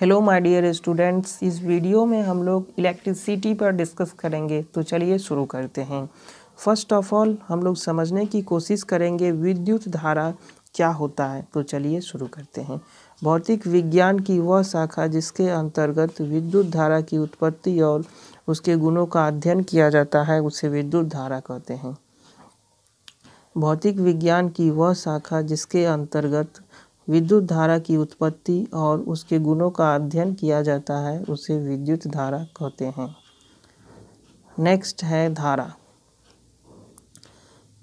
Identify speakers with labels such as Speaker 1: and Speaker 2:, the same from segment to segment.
Speaker 1: hello my dear students इस video में हम लोग इलेक्ट्रिसिटी पर डिस्कस करेंगे तो चलिए शुरू करते हैं फर्स्ट ऑफ ऑल हम लोग समझने की कोशिश करेंगे विद्युत धारा क्या होता है तो चलिए शुरू करते हैं भौतिक विज्ञान की वह शाखा जिसके अंतर्गत विद्युत धारा की उत्पत्ति और उसके गुणों का अध्ययन किया जाता है उसे विद्युत धारा कहते हैं भौतिक विज्ञान की वह शाखा जिसके अंतर्गत विद्युत धारा की उत्पत्ति और उसके गुणों का अध्ययन किया जाता है उसे विद्युत धारा कहते हैं नेक्स्ट है धारा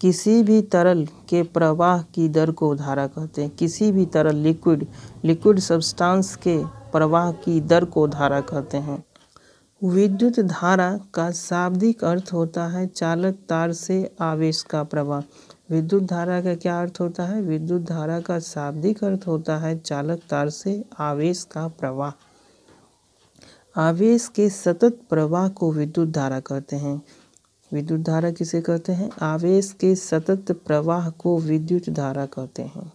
Speaker 1: किसी भी तरल के प्रवाह की दर को धारा कहते हैं किसी भी तरल लिक्विड लिक्विड सब्सटेंस के प्रवाह की दर को धारा कहते हैं विद्युत धारा का शाब्दिक अर्थ होता है चालक तार से आवेश का प्रवाह विद्युत धारा का क्या अर्थ होता है विद्युत धारा का शाब्दिक अर्थ होता है चालक तार से आवेश का प्रवाह आवेश के सतत प्रवाह को विद्युत धारा कहते हैं विद्युत धारा किसे कहते हैं आवेश के सतत प्रवाह को विद्युत धारा कहते हैं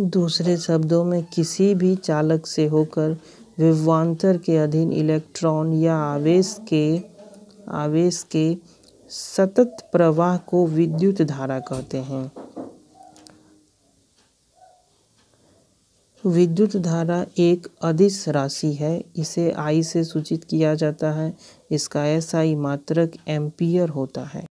Speaker 1: दूसरे शब्दों में किसी भी चालक से होकर विभवान्तर के अधीन इलेक्ट्रॉन या आवेश के आवेश के सतत प्रवाह को विद्युत धारा कहते हैं विद्युत धारा एक अदिश राशि है इसे आई से सूचित किया जाता है इसका एसआई मात्रक एम्पियर होता है